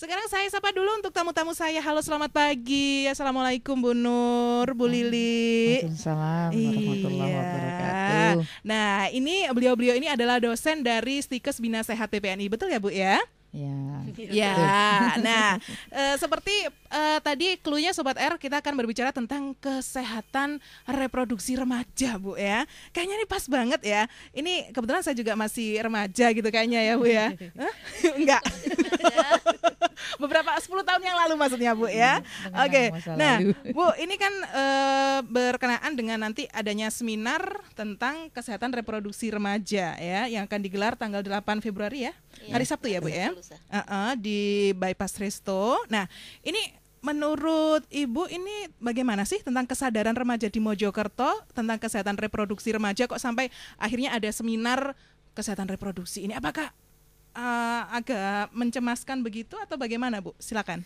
Sekarang saya sapa dulu untuk tamu-tamu saya. Halo, selamat pagi. Assalamualaikum Bu Nur, Bu Lili. Waalaikumsalam warahmatullahi iya. wabarakatuh. Nah, ini beliau-beliau ini adalah dosen dari Stikes Bina Sehat PPNI. Betul ya, Bu ya? Ya. ya. Nah, e, seperti uh, tadi klunya Sobat R kita akan berbicara tentang kesehatan reproduksi remaja Bu ya. Kayaknya ini pas banget ya. Ini kebetulan saya juga masih remaja gitu kayaknya ya Bu ya. Enggak. Beberapa 10 tahun yang lalu maksudnya Bu ya. Iya, Oke. Okay. Nah, Bu ini kan uh, berkenaan dengan nanti adanya seminar tentang kesehatan reproduksi remaja ya yang akan digelar tanggal 8 Februari ya. Iya. hari Sabtu ya Bu iya, ya. Uh -uh, di Bypass Resto. Nah, ini menurut Ibu ini bagaimana sih tentang kesadaran remaja di Mojokerto tentang kesehatan reproduksi remaja kok sampai akhirnya ada seminar kesehatan reproduksi ini apakah uh, agak mencemaskan begitu atau bagaimana Bu? Silakan.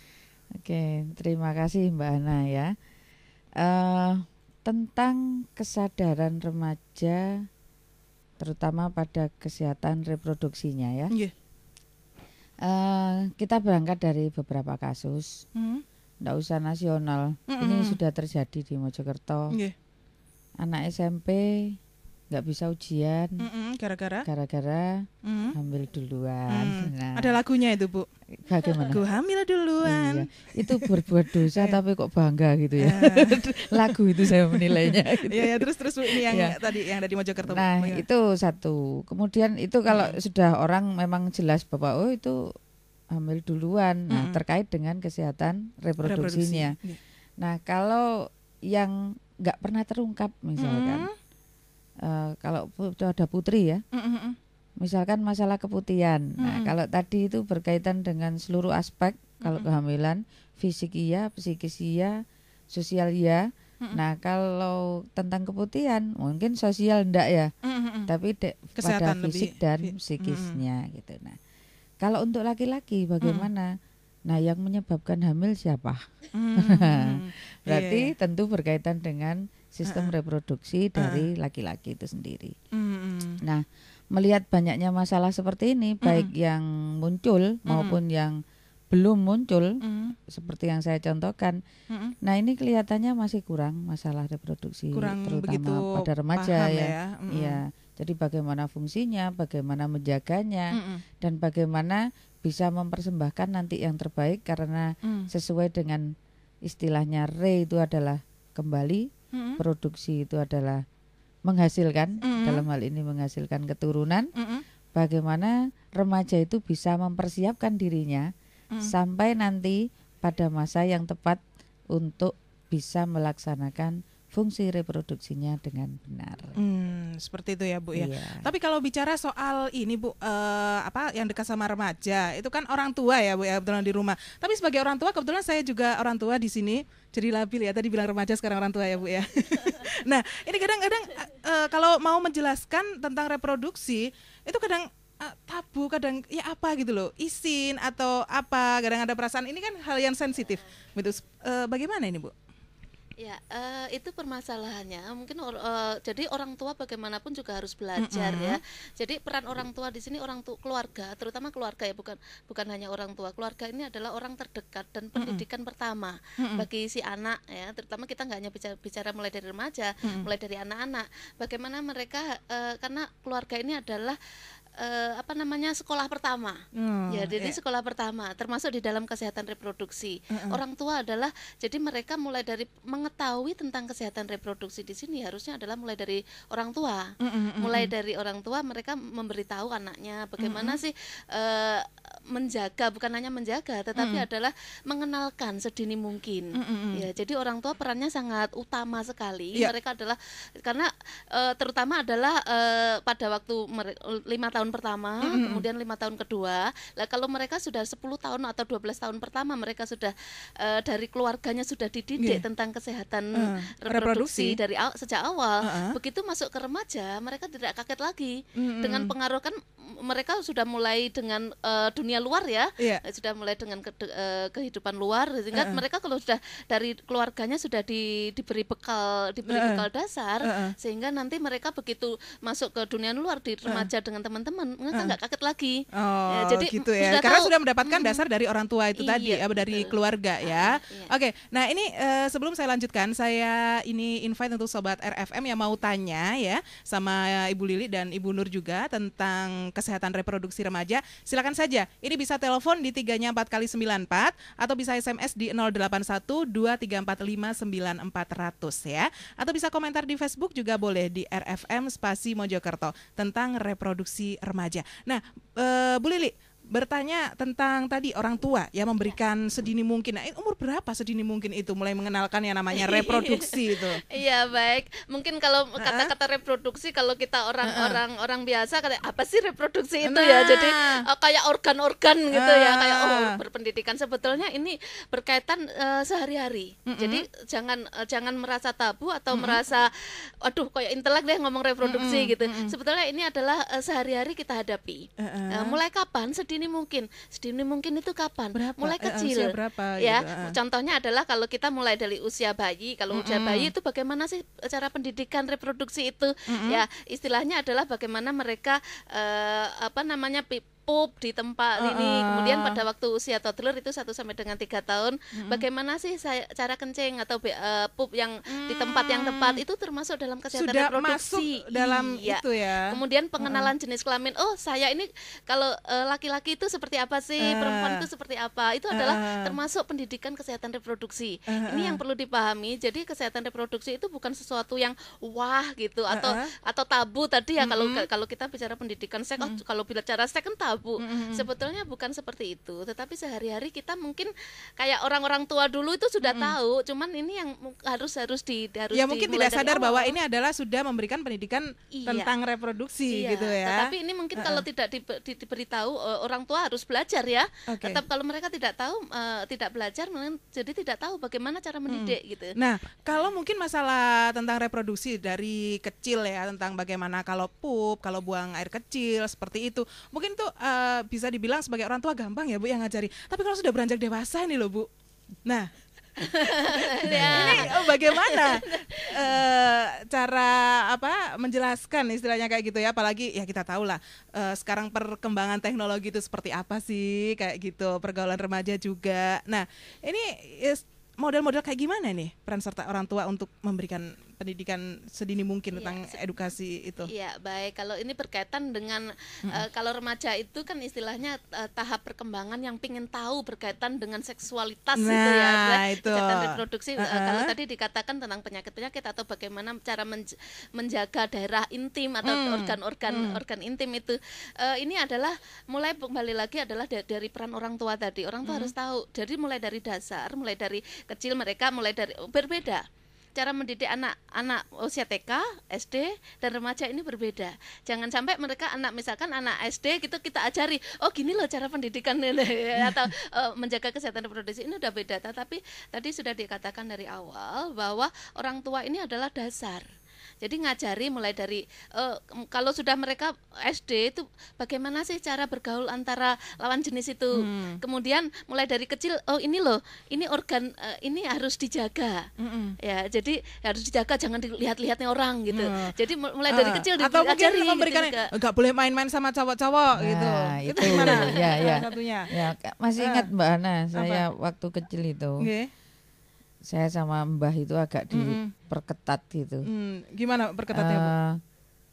Oke, terima kasih Mbak Ana ya. Uh, tentang kesadaran remaja terutama pada kesehatan reproduksinya ya. Yeah. Iya. Uh, kita berangkat dari beberapa kasus. hmm. Tidak usah nasional. Mm -mm. Ini sudah terjadi di Mojokerto. Yeah. Anak SMP nggak bisa ujian. Gara-gara? Mm Gara-gara mm hamil duluan. Mm. Nah, Ada lagunya itu bu. Bagaimana? Ku hamil duluan. Iya. Itu berbuat dosa iya. tapi kok bangga gitu ya. Lagu itu saya menilainya. Gitu. ya, ya terus terus ini yang ya. tadi yang dari Mojokerto. Nah iya. itu satu. Kemudian itu kalau mm. sudah orang memang jelas bapak oh itu hamil duluan mm -hmm. nah, terkait dengan kesehatan reproduksinya. Reproduksi. Iya. Nah kalau yang nggak pernah terungkap misalkan mm -hmm. uh, kalau ada putri ya. Mm -hmm. Misalkan masalah keputihan. -hmm. Nah, kalau tadi itu berkaitan dengan seluruh aspek kalau kehamilan, fisik iya, psikis iya, sosial iya. -hmm. Nah, kalau tentang keputihan mungkin sosial ndak ya. -hmm. Tapi pada fisik lebih. dan psikisnya -hmm. gitu. Nah, kalau untuk laki-laki hmm. bagaimana? Hmm. Nah, yang menyebabkan hamil siapa? Hmm, Berarti yeah. tentu berkaitan dengan sistem uh, reproduksi dari laki-laki uh. itu sendiri. Hmm. Nah, melihat banyaknya masalah seperti ini, mm. baik yang muncul hmm. maupun yang belum muncul, hmm. seperti yang saya contohkan. Nah, ini kelihatannya masih kurang masalah reproduksi, kurang terutama pada remaja ya. ya. Iya. Jadi bagaimana fungsinya, bagaimana menjaganya, mm -mm. dan bagaimana bisa mempersembahkan nanti yang terbaik karena mm. sesuai dengan istilahnya re itu adalah kembali, mm produksi itu adalah menghasilkan mm dalam hal ini menghasilkan keturunan. Mm Bagaimana remaja itu bisa mempersiapkan dirinya mm. sampai nanti pada masa yang tepat untuk bisa melaksanakan fungsi reproduksinya dengan benar. Hmm, seperti itu ya Bu ya. Iya. Tapi kalau bicara soal ini Bu eh, apa yang dekat sama remaja itu kan orang tua ya Bu ya kebetulan di rumah. Tapi sebagai orang tua kebetulan saya juga orang tua di sini jadi labil ya tadi bilang remaja sekarang orang tua ya Bu ya. nah ini kadang-kadang eh, kalau mau menjelaskan tentang reproduksi itu kadang eh, tabu kadang ya apa gitu loh izin atau apa kadang ada perasaan ini kan hal yang sensitif gitu eh, bagaimana ini bu? Ya, uh, itu permasalahannya. Mungkin uh, jadi orang tua bagaimanapun juga harus belajar mm -hmm. ya. Jadi peran orang tua di sini orang tua keluarga, terutama keluarga ya bukan bukan hanya orang tua. Keluarga ini adalah orang terdekat dan pendidikan mm -hmm. pertama mm -hmm. bagi si anak ya. Terutama kita nggak hanya bicara, bicara mulai dari remaja, mm -hmm. mulai dari anak-anak. Bagaimana mereka uh, karena keluarga ini adalah uh, apa namanya sekolah pertama. Hmm, ya, jadi yeah. sekolah pertama termasuk di dalam kesehatan reproduksi. Mm-hmm. Orang tua adalah jadi mereka mulai dari mengetahui tentang kesehatan reproduksi di sini harusnya adalah mulai dari orang tua. Mm-hmm. Mulai dari orang tua mereka memberitahu anaknya bagaimana mm-hmm. sih uh, menjaga bukan hanya menjaga tetapi mm adalah mengenalkan sedini mungkin. Mm-hmm. Ya, jadi orang tua perannya sangat utama sekali. Yeah. Mereka adalah karena uh, terutama adalah uh, pada waktu lima tahun tahun pertama, mm -hmm. kemudian lima tahun kedua. Lah kalau mereka sudah 10 tahun atau 12 tahun pertama mereka sudah uh, dari keluarganya sudah dididik yeah. tentang kesehatan uh, reproduksi, reproduksi dari aw sejak awal. Uh -huh. Begitu masuk ke remaja, mereka tidak kaget lagi mm -hmm. dengan pengaruh kan mereka sudah mulai dengan uh, dunia luar ya, yeah. sudah mulai dengan ke, uh, kehidupan luar sehingga uh huh mereka kalau sudah dari keluarganya sudah di, diberi bekal, diberi uh huh bekal dasar uh huh sehingga nanti mereka begitu masuk ke dunia luar di remaja uh huh dengan teman-teman aman mereka ah. nggak uh. kaget lagi oh, ya, jadi gitu ya sudah karena tahu, sudah mendapatkan hmm, dasar dari orang tua itu iya, tadi eh, ah, ya dari keluarga ya uh, iya. oke okay. nah ini uh, sebelum saya lanjutkan saya ini invite untuk sobat RFM yang mau tanya ya sama Ibu Lili dan Ibu Nur juga tentang kesehatan reproduksi remaja silakan saja ini bisa telepon di tiganya empat kali sembilan empat atau bisa SMS di nol delapan satu dua tiga empat lima sembilan empat ratus ya atau bisa komentar di Facebook juga boleh di RFM Spasi Mojokerto tentang reproduksi remaja. Nah, uh, Bu Lili bertanya tentang tadi orang tua yang memberikan iya. sedini mungkin. Nah, umur berapa sedini mungkin itu mulai mengenalkan yang namanya iya. reproduksi itu? Iya, baik. Mungkin kalau kata-kata reproduksi kalau kita orang-orang orang biasa kata apa sih reproduksi itu ya? nah. ya? Jadi uh, kayak organ-organ gitu uh. ya, kayak oh berpendidikan sebetulnya ini berkaitan uh, sehari-hari. Mm -hmm. Jadi jangan uh, jangan merasa tabu atau mm -hmm. merasa aduh kayak intelek deh ngomong reproduksi mm -hmm. gitu. Mm -hmm. Sebetulnya ini adalah uh, sehari-hari kita hadapi. Uh -uh. Uh, mulai kapan sedih sedini mungkin. Sedini mungkin itu kapan? Berapa? Mulai eh, eh, kecil. berapa? Ya, gitu. Eh. contohnya adalah kalau kita mulai dari usia bayi. Kalau mm hmm usia bayi itu bagaimana sih cara pendidikan reproduksi itu? Mm hmm Ya, istilahnya adalah bagaimana mereka uh, apa namanya pup di tempat uh, ini ah. kemudian pada waktu usia toddler itu satu sampai dengan tiga tahun uh, bagaimana sih saya, cara kencing atau uh, pup yang uh, di tempat yang hmm. tepat itu termasuk dalam kesehatan sudah reproduksi masuk dalam iya. itu ya kemudian pengenalan uh, jenis kelamin oh saya ini kalau laki eh, laki-laki itu seperti apa sih uh, perempuan itu seperti apa itu adalah uh, termasuk pendidikan kesehatan reproduksi uh, ini yang perlu dipahami jadi kesehatan reproduksi itu bukan sesuatu yang wah gitu atau uh, atau tabu tadi ya kalau uh, kalau kita bicara pendidikan seks uh, oh, kalau bicara seks kan tabu bu mm-hmm. sebetulnya bukan seperti itu tetapi sehari-hari kita mungkin kayak orang-orang tua dulu itu sudah mm-hmm. tahu cuman ini yang harus harus di harus ya mungkin tidak sadar bahwa ini adalah sudah memberikan pendidikan iya. tentang reproduksi iya. gitu ya tapi ini mungkin uh-uh. kalau tidak di, di, diberitahu e, orang tua harus belajar ya okay. tetap kalau mereka tidak tahu uh, tidak belajar jadi tidak tahu bagaimana cara hmm. mendidik mm. gitu nah kalau mungkin masalah tentang reproduksi dari kecil ya tentang bagaimana kalau pup kalau buang air kecil seperti itu mungkin tuh uh, bisa dibilang sebagai orang tua gampang ya Bu yang ngajari. Tapi kalau sudah beranjak dewasa ini loh Bu. Nah, nah. ini oh, bagaimana uh, cara apa menjelaskan istilahnya kayak gitu ya apalagi ya kita tahu lah uh, sekarang perkembangan teknologi itu seperti apa sih kayak gitu pergaulan remaja juga nah ini model-model kayak gimana nih peran serta orang tua untuk memberikan pendidikan sedini mungkin ya, tentang edukasi itu. Iya, baik. Kalau ini berkaitan dengan hmm. uh, kalau remaja itu kan istilahnya uh, tahap perkembangan yang pingin tahu berkaitan dengan seksualitas ya, nah, gitu ya. Itu. Berkaitan reproduksi uh eh, -huh. uh, kalau tadi dikatakan tentang penyakit-penyakit atau bagaimana cara menj menjaga daerah intim atau mm. organ-organ hmm. hmm. organ intim itu uh, ini adalah mulai kembali lagi adalah dari, dari peran orang tua tadi. Orang tua hmm. harus tahu. Jadi mulai dari dasar, mulai dari kecil mereka mulai dari berbeda cara mendidik anak-anak usia TK, SD dan remaja ini berbeda. Jangan sampai mereka anak misalkan anak SD gitu kita ajari, oh gini loh cara pendidikan atau uh, menjaga kesehatan reproduksi ini udah beda. Tapi tadi sudah dikatakan dari awal bahwa orang tua ini adalah dasar jadi ngajari mulai dari uh, kalau sudah mereka SD itu bagaimana sih cara bergaul antara lawan jenis itu. Hmm. Kemudian mulai dari kecil oh ini loh, ini organ uh, ini harus dijaga. Hmm. Ya, jadi harus dijaga jangan dilihat-lihatnya orang gitu. Hmm. Jadi mulai dari uh, kecil atau diajari memberikan gitu, enggak boleh main-main sama cowok-cowok nah, gitu. Itu, gimana? ya, ya. Satunya. Ya, masih ingat ah. Mbak Ana saya Apa? waktu kecil itu. Okay saya sama Mbah itu agak diperketat gitu. Hmm, gimana perketatnya Uh,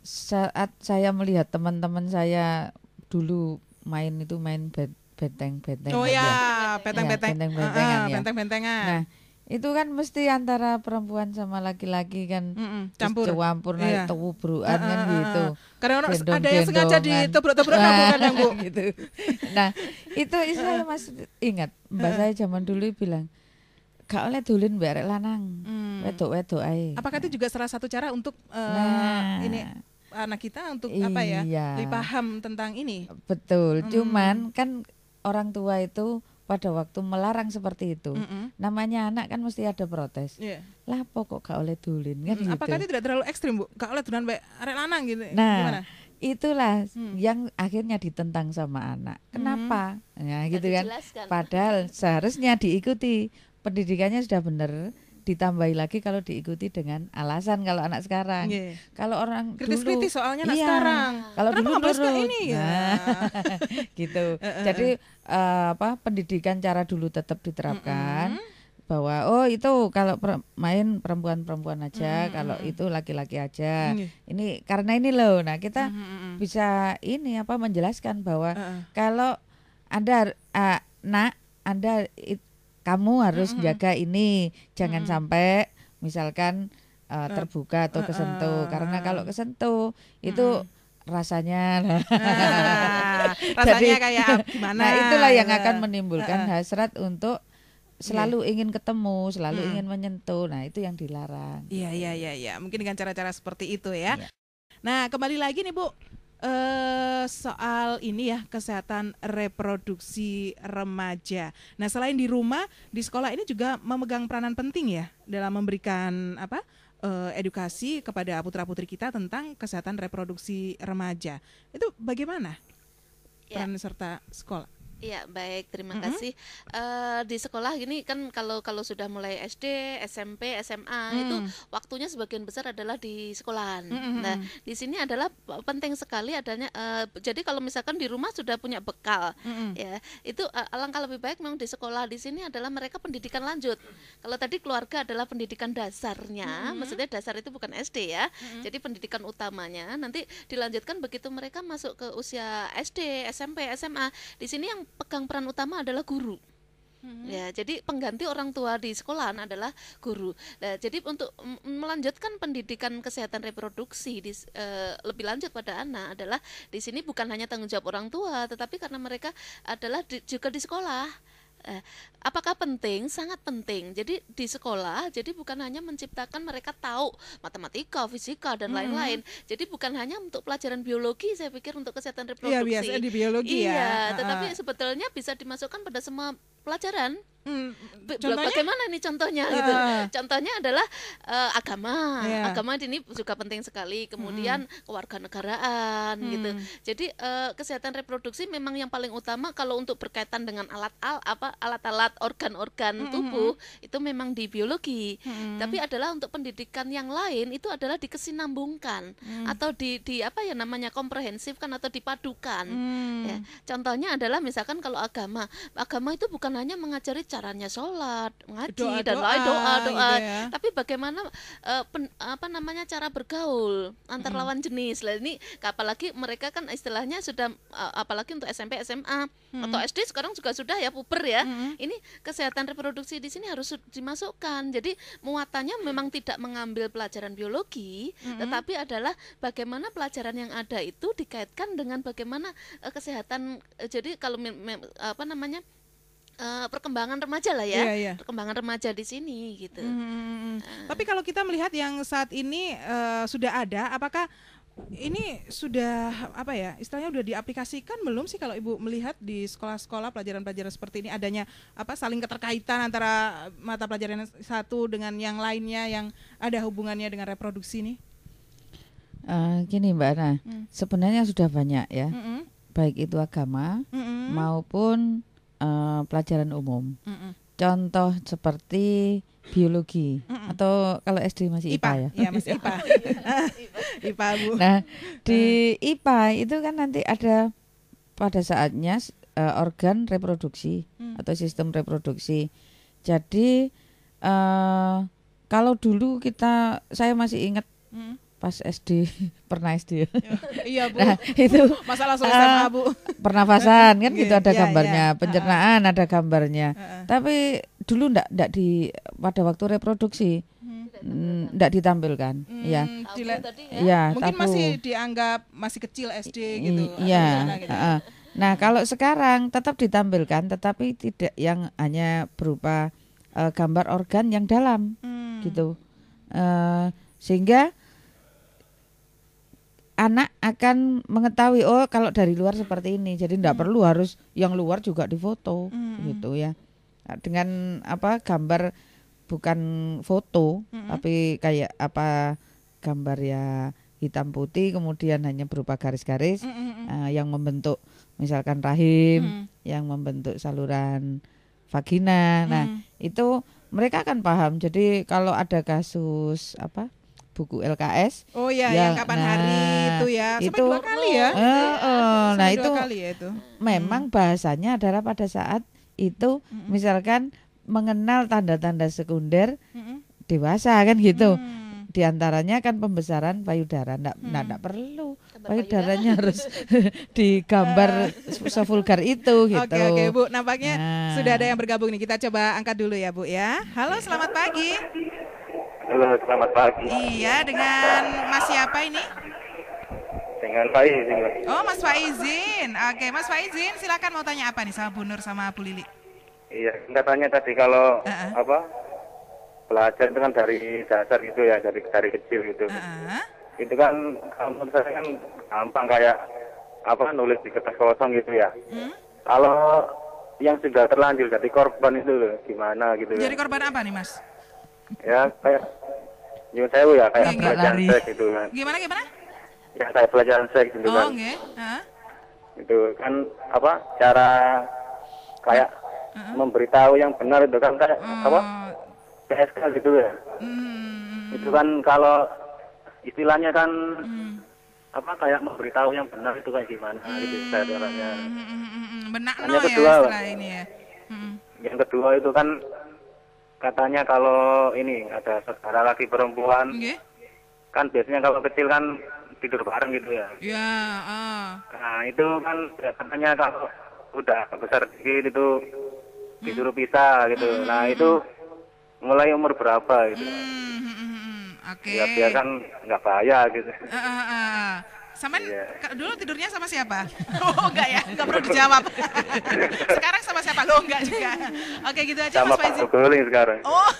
saat saya melihat teman-teman saya dulu main itu main bed, benteng-benteng. Oh ya, benteng-benteng. Ya, benteng-bentengan ah, ah, ya. benteng Nah, itu kan mesti antara perempuan sama laki-laki kan Mm-mm, campur campur iya. tewu beruangan ah, kan gitu karena ada yang sengaja kan. di tebrok nah, bukan yang bu gitu nah itu saya masih ingat mbak eh. saya zaman dulu bilang gak oleh dulin barek lanang. Hmm. Wedok-wedok ae. Apakah itu juga salah satu cara untuk uh, nah. ini anak kita untuk iya. apa ya? Iya. lebih paham tentang ini. Betul. Hmm. Cuman kan orang tua itu pada waktu melarang seperti itu, mm -hmm. namanya anak kan mesti ada protes. Yeah. Lah pokok gak oleh dulin kan mm, gitu. Apakah itu tidak terlalu ekstrim bu? Gak oleh dulin arek lanang gitu? Nah, Gimana? itulah hmm. yang akhirnya ditentang sama anak. Hmm. Kenapa? Hmm. ya gitu kan. kan. Padahal seharusnya diikuti pendidikannya sudah benar ditambahi lagi kalau diikuti dengan alasan kalau anak sekarang. Yeah. Kalau orang kritis dulu, soalnya anak iya, sekarang. Kalau Kenapa dulu ke ini ya. Nah, gitu. Jadi uh, apa pendidikan cara dulu tetap diterapkan. Mm -hmm. Bahwa oh itu kalau per main perempuan-perempuan aja, mm -hmm. kalau itu laki-laki aja. Mm -hmm. Ini karena ini loh. Nah, kita mm -hmm. bisa ini apa menjelaskan bahwa uh -uh. kalau Anda uh, nak Anda it, kamu harus mm-hmm. jaga ini jangan mm-hmm. sampai misalkan uh, terbuka atau eh, kesentuh uh karena kalau kesentuh itu mm-hmm rasanya nah, rasanya Jadi, kayak ah, gimana nah itulah yang akan menimbulkan uh-uh. hasrat untuk iya. selalu yeah. ingin ketemu, selalu hmm. ingin menyentuh. Nah, itu yang dilarang. Iya, gitu. iya, iya, iya. Mungkin dengan cara-cara seperti itu ya. Yeah. Nah, kembali lagi nih, Bu uh, soal ini ya kesehatan reproduksi remaja. Nah selain di rumah, di sekolah ini juga memegang peranan penting ya dalam memberikan apa uh, edukasi kepada putra putri kita tentang kesehatan reproduksi remaja. Itu bagaimana ya. peran serta sekolah? Iya baik terima mm-hmm. kasih uh, di sekolah gini kan kalau kalau sudah mulai SD SMP SMA mm. itu waktunya sebagian besar adalah di sekolahan. Mm-hmm. Nah di sini adalah penting sekali adanya uh, jadi kalau misalkan di rumah sudah punya bekal mm-hmm. ya itu uh, alangkah lebih baik memang di sekolah di sini adalah mereka pendidikan lanjut. Kalau tadi keluarga adalah pendidikan dasarnya, mm-hmm. maksudnya dasar itu bukan SD ya. Mm-hmm. Jadi pendidikan utamanya nanti dilanjutkan begitu mereka masuk ke usia SD SMP SMA di sini yang pegang peran utama adalah guru. Hmm. Ya, jadi pengganti orang tua di sekolahan adalah guru. Nah, jadi untuk melanjutkan pendidikan kesehatan reproduksi di, e, lebih lanjut pada anak adalah di sini bukan hanya tanggung jawab orang tua, tetapi karena mereka adalah di, juga di sekolah Eh, apakah penting? Sangat penting. Jadi di sekolah, jadi bukan hanya menciptakan mereka tahu matematika, fisika dan hmm. lain-lain. Hmm. Jadi bukan hanya untuk pelajaran biologi, saya pikir untuk kesehatan iya, reproduksi. Iya, biasanya di biologi iya, ya. Iya, tetapi sebetulnya bisa dimasukkan pada semua pelajaran Hmm, contohnya? Bagaimana nih contohnya? Uh. Gitu. Contohnya adalah uh, agama. Yeah. Agama ini juga penting sekali. Kemudian hmm. kewarganegaraan hmm. gitu. Jadi uh, kesehatan reproduksi memang yang paling utama kalau untuk berkaitan dengan alat al apa alat-alat organ-organ hmm, tubuh hmm, itu memang di biologi. Hmm. Tapi adalah untuk pendidikan yang lain itu adalah dikesinambungkan hmm. atau di di apa ya namanya komprehensif kan atau dipadukan. Hmm. Ya. Contohnya adalah misalkan kalau agama, agama itu bukan hanya mengajari caranya sholat, ngaji doa, dan lain doa gitu doa. Gitu ya. Tapi bagaimana uh, pen, apa namanya cara bergaul antar hmm. lawan jenis? Lah ini apalagi mereka kan istilahnya sudah uh, apalagi untuk SMP, SMA hmm. atau SD sekarang juga sudah ya puber ya. Hmm. Ini kesehatan reproduksi di sini harus dimasukkan. Jadi muatannya memang tidak mengambil pelajaran biologi, hmm. tetapi adalah bagaimana pelajaran yang ada itu dikaitkan dengan bagaimana uh, kesehatan. Uh, jadi kalau apa namanya uh, perkembangan remaja lah ya, yeah, yeah. perkembangan remaja di sini gitu. Hmm. Uh. Tapi kalau kita melihat yang saat ini uh, sudah ada, apakah ini sudah apa ya istilahnya sudah diaplikasikan belum sih kalau ibu melihat di sekolah-sekolah pelajaran-pelajaran seperti ini adanya apa saling keterkaitan antara mata pelajaran satu dengan yang lainnya yang ada hubungannya dengan reproduksi ini? Uh, gini mbak Ana, hmm. sebenarnya sudah banyak ya, mm -hmm. baik itu agama mm -hmm. maupun uh, pelajaran umum. Mm -mm. Contoh seperti biologi mm -mm. atau kalau SD masih IPA, IPA ya. Iya, masih IPA. IPA, Bu. Nah, di nah. IPA itu kan nanti ada pada saatnya uh, organ reproduksi mm. atau sistem reproduksi. Jadi uh, kalau dulu kita saya masih ingat mm pas SD pernah SD ya. Iya, iya bu nah, itu masalah SMA uh, eh, bu pernafasan kan gitu iya, ada iya, gambarnya pencernaan ada gambarnya tapi dulu ndak ndak di pada waktu reproduksi hmm. ndak ditampilkan hmm, ya tadi, ya, mungkin masih dianggap masih kecil SD gitu iya gitu. uh, nah kalau sekarang tetap ditampilkan tetapi tidak yang hanya berupa eh, gambar organ yang dalam hmm. gitu eh, sehingga anak akan mengetahui oh kalau dari luar seperti ini jadi tidak hmm. perlu harus yang luar juga difoto hmm. gitu ya nah, dengan apa gambar bukan foto hmm. tapi kayak apa gambar ya hitam putih kemudian hanya berupa garis-garis hmm. uh, yang membentuk misalkan rahim hmm. yang membentuk saluran vagina nah hmm. itu mereka akan paham jadi kalau ada kasus apa buku LKS. Oh iya, ya yang kapan nah, hari itu ya. Sampai itu, dua kali ya. Uh, uh, uh, nah itu, kali ya itu hmm. memang bahasanya adalah pada saat itu hmm. misalkan mengenal tanda-tanda sekunder hmm. dewasa kan gitu. Hmm. Di antaranya kan pembesaran payudara. ndak hmm. nah, perlu payudaranya harus digambar vulgar itu gitu. Oke oke Bu, nampaknya nah. sudah ada yang bergabung nih. Kita coba angkat dulu ya Bu ya. Halo, selamat pagi. Halo, selamat pagi. Iya, dengan Mas siapa ini? Dengan Pak Izin. Oh, Mas Pak Izin, Oke, Mas Pak Izin, silakan mau tanya apa nih sama Bu Nur sama Bu Lili? Iya, kita tanya tadi kalau uh -uh. apa belajar itu kan dari dasar gitu ya, dari dari kecil gitu. Uh -uh. Itu kan menurut saya kan gampang kayak apa nulis di kertas kosong gitu ya. Hmm? Kalau yang sudah terlanjur jadi korban itu gimana gitu. Ya. Jadi korban apa nih, Mas? ya kayak Jun saya ya kayak iya, gak, pelajaran seks gitu kan. Gimana gimana? Ya kayak pelajaran seks gitu oh, kan. okay. uh Itu kan apa cara kayak uh-huh. memberitahu yang benar itu kan kayak uh apa? PSK gitu ya. Hmm. Itu kan kalau istilahnya kan hmm. apa kayak memberitahu yang benar itu kayak gimana hmm. gitu saya caranya. Hmm, hmm, hmm, hmm. Benak no ya kedua, ini ya. Hmm. Yang kedua itu kan katanya kalau ini ada saudara lagi perempuan kan biasanya kalau kecil kan tidur bareng gitu ya ya ah. nah itu kan ya katanya kalau udah besar dikit itu hmm. disuruh pisah gitu hmm. nah hmm, itu hmm. mulai umur berapa gitu hmm. hmm okay. ya biar kan nggak bahaya gitu uh, uh, uh. Saman yeah. Iya. dulu tidurnya sama siapa? Oh enggak ya, enggak perlu dijawab. sekarang sama siapa? Lo enggak juga. Oke gitu aja sama Mas Faizin. Sama sekarang. Oh,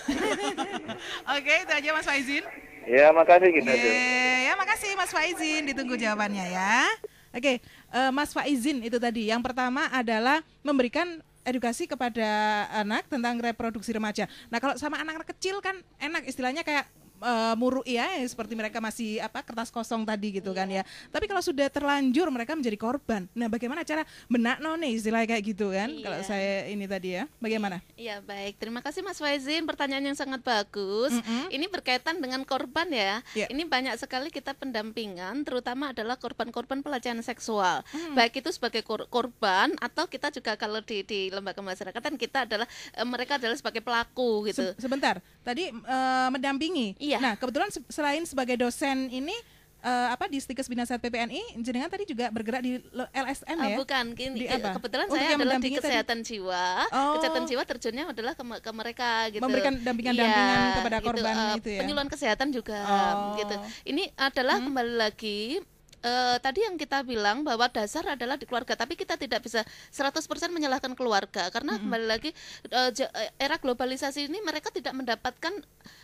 oke itu aja Mas Faizin. Ya makasih gitu aja. Iya, ya makasih Mas Faizin, ditunggu jawabannya ya. Oke, uh, Mas Faizin itu tadi. Yang pertama adalah memberikan edukasi kepada anak tentang reproduksi remaja. Nah kalau sama anak-anak kecil kan enak istilahnya kayak uh, eh, muru ya seperti mereka masih apa kertas kosong tadi gitu yeah. kan ya. Tapi kalau sudah terlanjur mereka menjadi korban. Nah, bagaimana cara benak noni istilahnya kayak gitu kan? Yeah. Kalau saya ini tadi ya. Bagaimana? Iya, yeah, baik. Terima kasih Mas Faizin pertanyaan yang sangat bagus. Mm -hmm. Ini berkaitan dengan korban ya. Yeah. Ini banyak sekali kita pendampingan terutama adalah korban-korban pelecehan seksual. Mm. Baik itu sebagai kor korban atau kita juga kalau di di lembaga kan kita adalah eh, mereka adalah sebagai pelaku gitu. sebentar. Tadi e, mendampingi. Iya. Iya. Nah, kebetulan selain sebagai dosen ini uh, apa di Stikes bina Sehat PPNI, jenengan tadi juga bergerak di LSM oh, ah, ya? Bukan, gini, di apa? kebetulan Untuk saya adalah di kesehatan tadi? jiwa. Oh. Kesehatan jiwa terjunnya adalah ke, ke mereka gitu. Memberikan dampingan-dampingan iya, kepada gitu. korban gitu, uh, gitu ya. Penyuluhan kesehatan juga gitu. oh. gitu. Ini adalah hmm. kembali lagi uh, tadi yang kita bilang bahwa dasar adalah di keluarga, tapi kita tidak bisa 100% menyalahkan keluarga karena hmm. kembali lagi uh, era globalisasi ini mereka tidak mendapatkan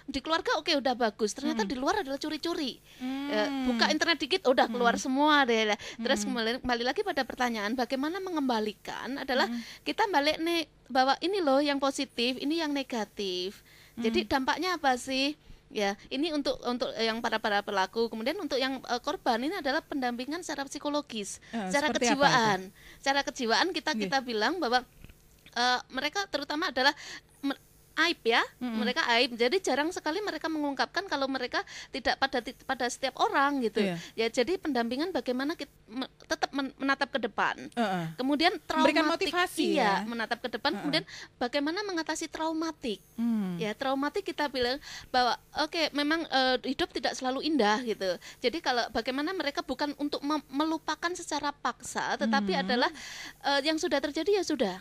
di keluarga oke okay, udah bagus, ternyata hmm. di luar adalah curi-curi. Hmm. buka internet dikit udah mm. keluar semua deh. Ya. Terus kembali, kembali lagi pada pertanyaan bagaimana mengembalikan adalah hmm. kita balik nih bahwa ini loh yang positif, ini yang negatif. Hmm. Jadi mm. dampaknya apa sih? Ya, ini untuk untuk yang para para pelaku. Kemudian untuk yang uh, korban ini adalah pendampingan secara psikologis, uh, secara kejiwaan. Secara kejiwaan kita yeah. kita bilang bahwa uh, mereka terutama adalah aib ya mm-hmm. mereka aib jadi jarang sekali mereka mengungkapkan kalau mereka tidak pada pada setiap orang gitu yeah. ya jadi pendampingan bagaimana kita tetap menatap ke depan uh-uh. kemudian Memberikan motivasi iya ya? menatap ke depan uh-uh. kemudian bagaimana mengatasi traumatik Mm. ya traumatik kita bilang bahwa oke okay, memang uh, hidup tidak selalu indah gitu jadi kalau bagaimana mereka bukan untuk melupakan secara paksa tetapi hmm. adalah uh, yang sudah terjadi ya sudah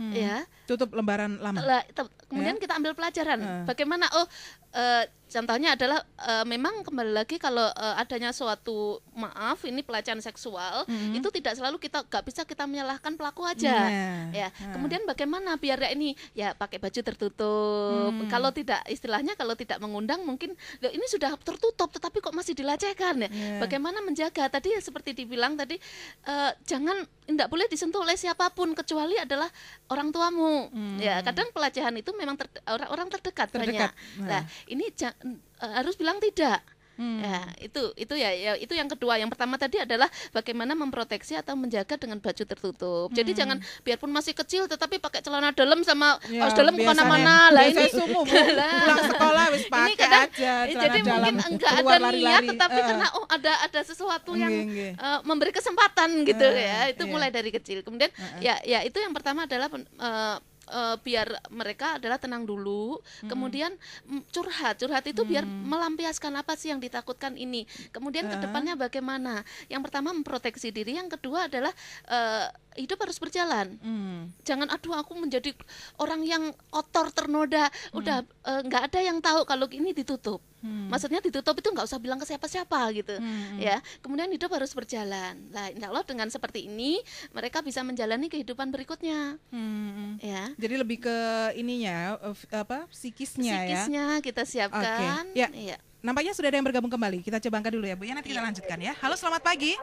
hmm. ya tutup lembaran lama kemudian ya? kita ambil pelajaran uh. bagaimana oh uh, Contohnya adalah e, memang kembali lagi kalau e, adanya suatu maaf ini pelecehan seksual mm-hmm. itu tidak selalu kita nggak bisa kita menyalahkan pelaku aja yeah. ya. Hmm. Kemudian bagaimana biar ya ini ya pakai baju tertutup. Hmm. Kalau tidak istilahnya kalau tidak mengundang mungkin loh ini sudah tertutup tetapi kok masih dilecehkan ya. Yeah. Bagaimana menjaga tadi seperti dibilang tadi e, jangan tidak boleh disentuh oleh siapapun kecuali adalah orang tuamu. Hmm. Ya mm. kadang pelecehan itu memang ter, orang-orang terdekat, terdekat banyak. Nah, nah ini Eh, harus bilang tidak. Hmm. Ya, itu itu ya, ya itu yang kedua. Yang pertama tadi adalah bagaimana memproteksi atau menjaga dengan baju tertutup. Hmm. Jadi jangan biarpun masih kecil tetapi pakai celana dalam sama ya, kaos dalam kemana mana lah ini. pulang sekolah wis pakai ini kadang, eh, Jadi dalam, mungkin enggak ada lari niat tetapi uh, karena oh ada ada sesuatu yang Uh, memberi kesempatan gitu uh, ya. Itu yeah. mulai dari kecil. Kemudian uh, uh. ya ya itu yang pertama adalah uh, uh, biar mereka adalah tenang dulu hmm. kemudian mm, curhat curhat itu hmm. biar melampiaskan apa sih yang ditakutkan ini kemudian uh. kedepannya bagaimana yang pertama memproteksi diri yang kedua adalah uh, hidup harus berjalan. Mm. Jangan aduh aku menjadi orang yang otor ternoda. Mm. Udah e, nggak uh, ada yang tahu kalau ini ditutup. Mm. Maksudnya ditutup itu nggak usah bilang ke siapa-siapa gitu, Mm. ya. Kemudian hidup harus berjalan. Nah, insya Allah dengan seperti ini mereka bisa menjalani kehidupan berikutnya, Mm. ya. Jadi lebih ke ininya e, apa psikisnya, ya? psikisnya ya. kita siapkan, okay. Yeah. ya iya. Nampaknya sudah ada yang bergabung kembali. Kita coba angkat dulu ya, Bu. Ya nanti kita iya, lanjutkan iya. ya. Halo, selamat pagi.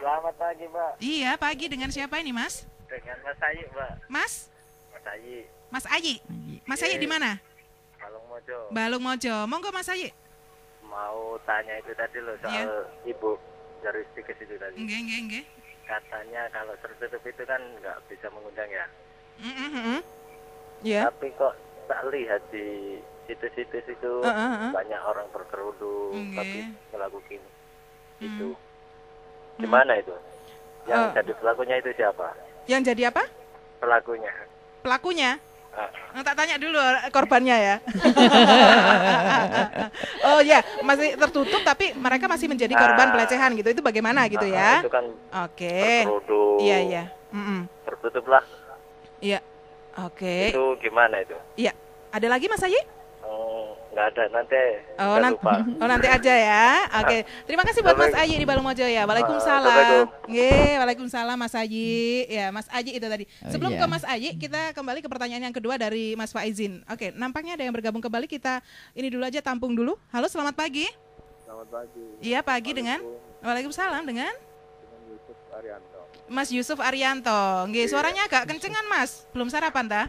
Selamat pagi, Mbak. Iya, pagi dengan siapa ini, Mas? Dengan Mas Ayi, Mbak. Mas? Mas Ayi. Mas Ayi. Mas Ayi di iya. mana? Balung Mojo. Balung Mojo. Monggo Mas Ayi. Mau tanya itu tadi loh soal yeah. Ibu dari stikes itu tadi. Enggak, enggak, enggak. Katanya kalau tertutup itu kan nggak bisa mengundang ya. Mm -hmm. Yeah. Tapi kok tak lihat di situs-situs itu uh, uh, uh. banyak orang berkerudung okay. Iya. tapi pelaku gini hmm. itu hmm. gimana itu yang uh. jadi pelakunya itu siapa yang jadi apa pelakunya pelakunya Nah, tak tanya dulu eh, korbannya ya. oh ya, masih tertutup tapi mereka masih menjadi korban ah. pelecehan gitu. Itu bagaimana gitu ah, ya? kan Oke. Okay. Iya, iya. Mm -mm. lah. Iya. Oke. Okay. Itu gimana itu? Iya. Ada lagi Mas Ayi? Hmm, nggak ada nanti oh, nanti lupa. oh nanti aja ya oke okay. Nah. terima kasih buat Mas Ayi di Balungmojo ya waalaikumsalam yeah, waalaikumsalam Mas Ayi ya Mas Ayi itu tadi oh, sebelum oh, iya. yeah. ke Mas Ayi kita kembali ke pertanyaan yang kedua dari Mas Faizin oke okay, nampaknya ada yang bergabung kembali kita ini dulu aja tampung dulu halo selamat pagi selamat pagi iya pagi dengan waalaikumsalam dengan dengan Yusuf Arianto Mas Yusuf Arianto. Nggih, iya. suaranya agak kencengan, Mas. Belum sarapan ta?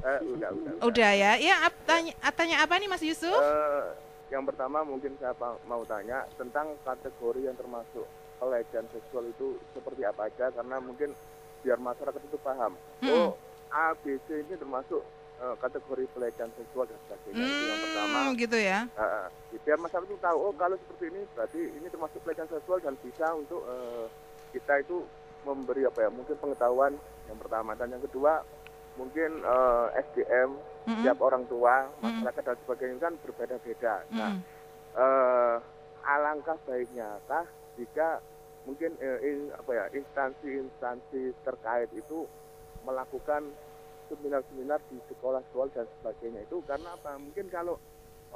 Eh, udah, udah, udah. ya. Iya. tanya, tanya apa nih Mas Yusuf? Uh, yang pertama mungkin saya mau tanya tentang kategori yang termasuk pelecehan seksual itu seperti apa aja karena mungkin biar masyarakat itu paham. Hmm. Oh, A, B, C ini termasuk uh, kategori pelecehan seksual dan sebagainya. Hmm, itu yang hmm, pertama. gitu ya. Uh, biar masyarakat itu tahu oh kalau seperti ini berarti ini termasuk pelecehan seksual dan bisa untuk uh, kita itu memberi apa ya mungkin pengetahuan yang pertama dan yang kedua mungkin uh, eh, SDM mm -hmm. tiap orang tua masyarakat mm -hmm. dan sebagainya kan berbeda-beda. Mm -hmm. Nah uh, alangkah baiknya kah jika mungkin uh, in, apa ya instansi-instansi terkait itu melakukan seminar-seminar di sekolah-sekolah dan sebagainya itu karena apa mungkin kalau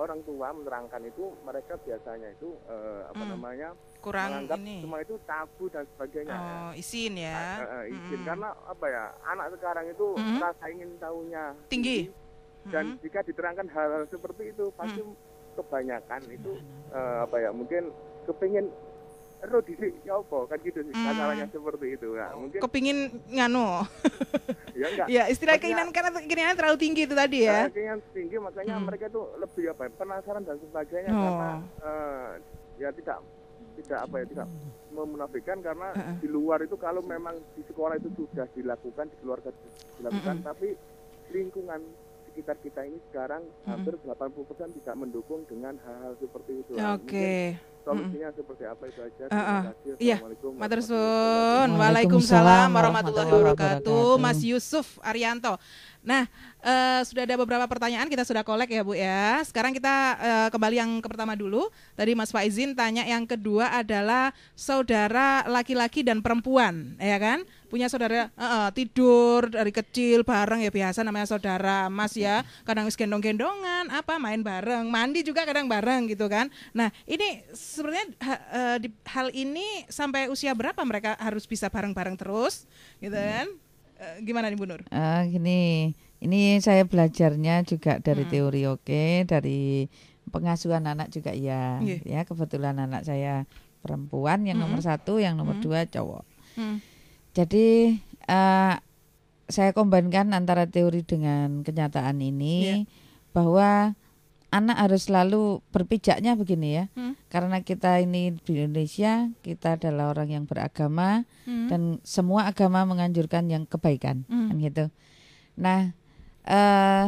orang tua menerangkan itu mereka biasanya itu uh, apa mm. namanya kurang menganggap ini. semua itu tabu dan sebagainya. Ya. Oh, ya. izin ya. Nah, uh, izin hmm. karena apa ya? Anak sekarang itu hmm. rasa ingin tahunya tinggi. Dan hmm. jika diterangkan hal-hal seperti itu pasti hmm. kebanyakan itu uh, apa ya? Mungkin kepingin ero ya apa kan gitu sih hmm. seperti itu ya oh, mungkin kepingin ngano ya enggak ya istilah keinginan karena keinginan terlalu tinggi itu tadi ya keinginan tinggi makanya hmm. mereka itu lebih apa ya, penasaran dan sebagainya oh. karena uh, ya tidak tidak apa ya tidak memunafikan karena uh -uh. di luar itu kalau memang di sekolah itu sudah dilakukan di keluarga dilakukan uh -uh. tapi lingkungan sekitar kita ini sekarang hmm. hampir 80% persen tidak mendukung dengan hal-hal seperti itu. Ya, oke. Okay. Solusinya hmm. seperti apa itu aja. Uh -uh. Iya. Matersun. Waalaikumsalam warahmatullahi wabarakatuh. Mas Yusuf Arianto. Nah, uh, sudah ada beberapa pertanyaan kita sudah kolek ya Bu ya. Sekarang kita uh, kembali yang ke pertama dulu. Tadi Mas Faizin tanya yang kedua adalah saudara laki-laki dan perempuan, ya kan? punya saudara uh, uh, tidur dari kecil bareng ya biasa namanya saudara mas ya kadang gendong-gendongan apa main bareng mandi juga kadang bareng gitu kan nah ini sebenarnya uh, di, hal ini sampai usia berapa mereka harus bisa bareng-bareng terus gitu iya. kan uh, gimana nih Bu Nur? Uh, gini ini saya belajarnya juga dari hmm. teori oke okay, dari pengasuhan anak juga ya yeah. ya kebetulan anak saya perempuan yang hmm. nomor satu yang nomor hmm. dua cowok hmm. Jadi uh, saya kombankan antara teori dengan kenyataan ini yeah. bahwa anak harus selalu berpijaknya begini ya. Hmm. Karena kita ini di Indonesia, kita adalah orang yang beragama hmm. dan semua agama menganjurkan yang kebaikan hmm. kan gitu. Nah, eh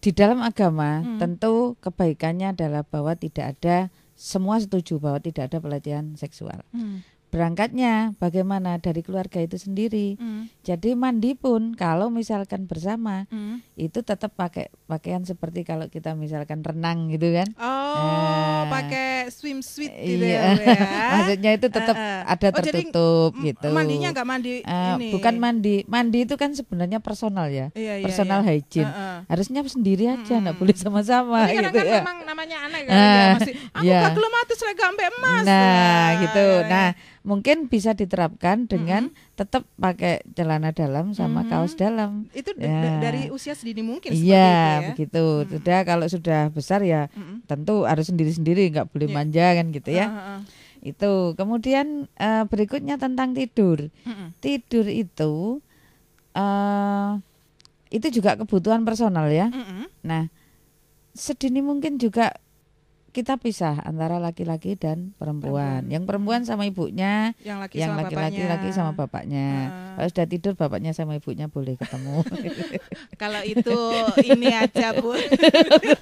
di dalam agama hmm. tentu kebaikannya adalah bahwa tidak ada semua setuju bahwa tidak ada pelecehan seksual. Hmm berangkatnya bagaimana dari keluarga itu sendiri. Mm. Jadi mandi pun kalau misalkan bersama mm. itu tetap pakai pakaian seperti kalau kita misalkan renang gitu kan. Oh, nah, pakai swimsuit gitu iya. ya. ya. Maksudnya itu tetap uh, ada oh, tertutup oh, gitu. Mandinya enggak mandi uh, ini. bukan mandi. Mandi itu kan sebenarnya personal ya. Iya, iya, personal iya. hygiene. Uh, uh. Harusnya sendiri aja enggak mm. boleh sama-sama Tapi gitu kadang ya. memang namanya anak uh, kan, ya. Eh, masih aku yeah. gak kelematis lagi emas. Nah, nah gitu. Iya, iya, nah, iya mungkin bisa diterapkan dengan mm-hmm. tetap pakai celana dalam sama mm-hmm. kaos dalam. Itu ya. dari usia sedini mungkin. Iya, ya. begitu. Mm-hmm. Sudah kalau sudah besar ya mm-hmm. tentu harus sendiri-sendiri, nggak boleh yeah. manja kan gitu ya. Uh-huh. Itu kemudian uh, berikutnya tentang tidur. Mm-hmm. Tidur itu uh, itu juga kebutuhan personal ya. Mm-hmm. Nah sedini mungkin juga kita pisah antara laki-laki dan perempuan. perempuan. Yang perempuan sama ibunya, yang laki-laki sama, laki sama bapaknya. Uh. sudah tidur bapaknya sama ibunya boleh ketemu. Kalau itu ini aja bu,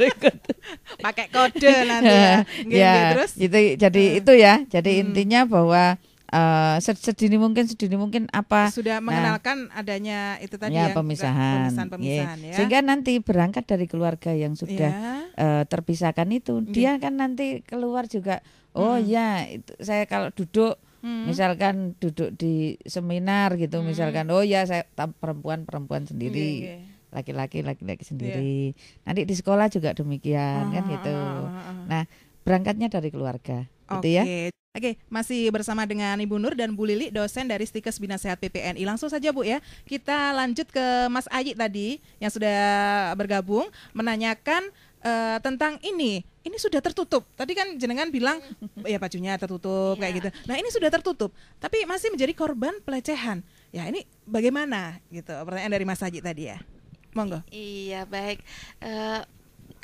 pakai kode nanti ya. ya. Gini, ya. Terus, gitu, jadi uh. itu ya. Jadi hmm. intinya bahwa uh, sedini mungkin sedini mungkin apa sudah nah. mengenalkan nah, adanya itu tadi ya, yang pemisahan pemisahan, pemisahan yeah. ya. sehingga nanti berangkat dari keluarga yang sudah yeah. Iya. uh, terpisahkan itu yeah. dia kan nanti keluar juga oh hmm. ya itu saya kalau duduk Hmm. Misalkan duduk di seminar gitu, hmm. misalkan oh ya saya perempuan perempuan sendiri. Yeah, yeah iya. laki-laki laki-laki iya. sendiri. Yeah. Nanti di sekolah juga demikian uh-huh, kan ah, gitu. uh-huh. Nah, berangkatnya dari keluarga okay. gitu ya. Oke, masih bersama dengan Ibu Nur dan Bu Lili, dosen dari Stikes Bina Sehat PPNI. Langsung saja Bu ya, kita lanjut ke Mas Ayi tadi yang sudah bergabung menanyakan uh, tentang ini. Ini sudah tertutup. Tadi kan jenengan bilang oh, ya pacunya tertutup iya. kayak gitu. Nah, ini sudah tertutup, tapi masih menjadi korban pelecehan. Ya, ini bagaimana gitu? Pertanyaan dari Mas Aji tadi ya. Monggo. iya, baik. Uh,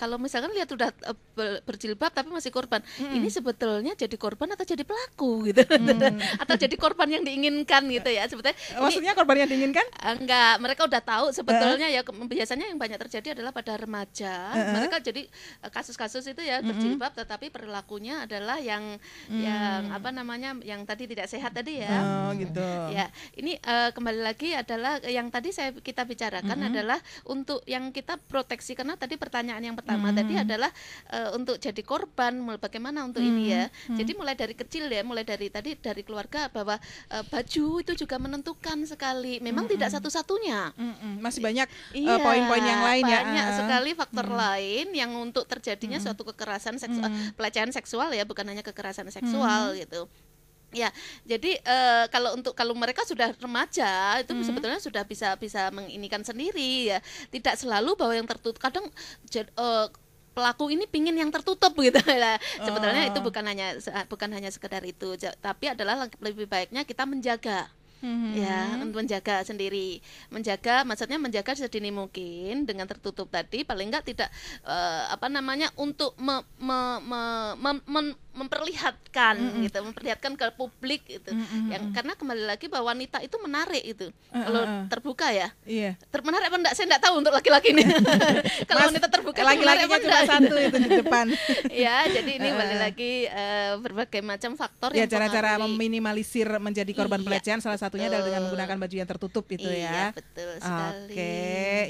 kalau misalkan lihat sudah eh, berjilbab tapi masih korban hmm. ini sebetulnya jadi korban atau jadi pelaku gitu hmm. atau jadi korban yang diinginkan gitu ya sebetulnya maksudnya ini, korban yang diinginkan eh, enggak mereka udah tahu sebetulnya uh. ya biasanya yang banyak terjadi adalah pada remaja uh. mereka jadi eh, kasus-kasus itu ya hmm. berjilbab uh. tetapi perilakunya adalah yang -huh. yang hmm. apa namanya yang tadi tidak sehat tadi ya oh, gitu ya ini uh, kembali lagi adalah yang tadi saya kita bicarakan hmm. adalah untuk yang kita proteksi karena tadi pertanyaan yang pertama pertama hmm. tadi adalah uh, untuk jadi korban bagaimana untuk hmm. ini ya hmm. jadi mulai dari kecil ya mulai dari tadi dari keluarga bahwa uh, baju itu juga menentukan sekali memang hmm. tidak hmm. satu-satunya hmm, hmm. masih banyak eh, iya, poin-poin yang lain banyak ya banyak sekali faktor hmm. lain yang untuk terjadinya hmm. suatu kekerasan seksual hmm. pelecehan seksual ya bukan hanya kekerasan seksual hmm. gitu Ya, jadi uh, kalau untuk kalau mereka sudah remaja itu -hmm. sebetulnya sudah bisa bisa menginikan sendiri ya. Tidak selalu bahwa yang tertutup. Kadang uh, pelaku ini pingin yang tertutup gitu lah. Sebetulnya uh. itu oh. bukan hanya bukan hanya sekedar itu, tapi adalah lebih baiknya kita menjaga hmm. ya untuk menjaga sendiri menjaga maksudnya menjaga sedini mungkin dengan tertutup tadi paling enggak tidak uh, apa namanya untuk me, me, me, me, me, memperlihatkan mm -hmm. gitu memperlihatkan ke publik gitu mm -hmm. yang karena kembali lagi bahwa wanita itu menarik itu uh, uh, kalau eh, terbuka ya iya. ter menarik apa enggak saya enggak tahu untuk laki-laki ini kalau wanita terbuka laki laki cuma enggak. satu itu di depan ya jadi ini kembali lagi uh, berbagai macam faktor ya cara-cara meminimalisir menjadi korban iya. pelecehan salah satu satunya adalah dengan menggunakan baju yang tertutup itu iya, ya. betul Oke,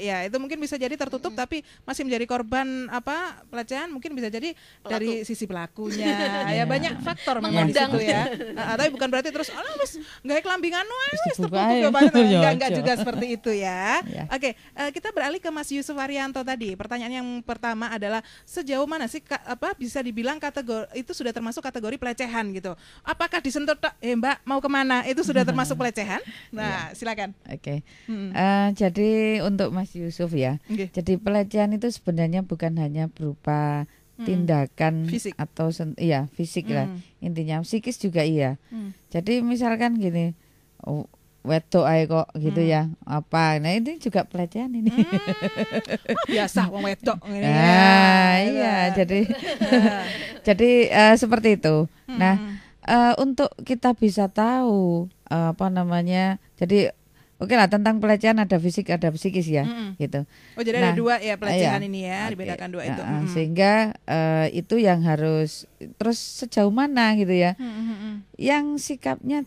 ya itu mungkin bisa jadi tertutup tapi masih menjadi korban apa pelecehan mungkin bisa jadi Pelaku. dari sisi pelakunya. ya iya. banyak faktor di situ ya. uh, tapi bukan berarti terus alah wis gawe kelambingan wis tertutup banget ya. enggak iya, enggak iya. juga seperti itu ya. Yeah. Oke, uh, kita beralih ke Mas Yusuf Arianto tadi. Pertanyaan yang pertama adalah sejauh mana sih ka, apa bisa dibilang kategori itu sudah termasuk kategori pelecehan gitu. Apakah disentuh eh Mbak mau kemana itu sudah termasuk pelecehan pelecehan. Nah, ya. silakan. Oke. Okay. Hmm. Uh, eh, jadi untuk Mas Yusuf ya. Okay. Jadi pelecehan itu sebenarnya bukan hanya berupa hmm. tindakan fisik. atau iya fisik hmm. lah intinya psikis juga iya. Hmm. Jadi misalkan gini, oh, Weto ae kok gitu hmm. ya apa nah ini juga pelecehan ini hmm. biasa wong wedok ini nah, ya. iya jadi jadi uh, seperti itu hmm. nah uh, untuk kita bisa tahu Eh, apa namanya jadi oke lah tentang pelecehan ada fisik ada psikis ya mm -hmm. gitu oh jadi nah, ada dua ya pelecehan iya, ini ya okay. dibedakan dua itu nah, hmm sehingga uh, itu yang harus terus sejauh mana gitu ya mm -hmm. yang sikapnya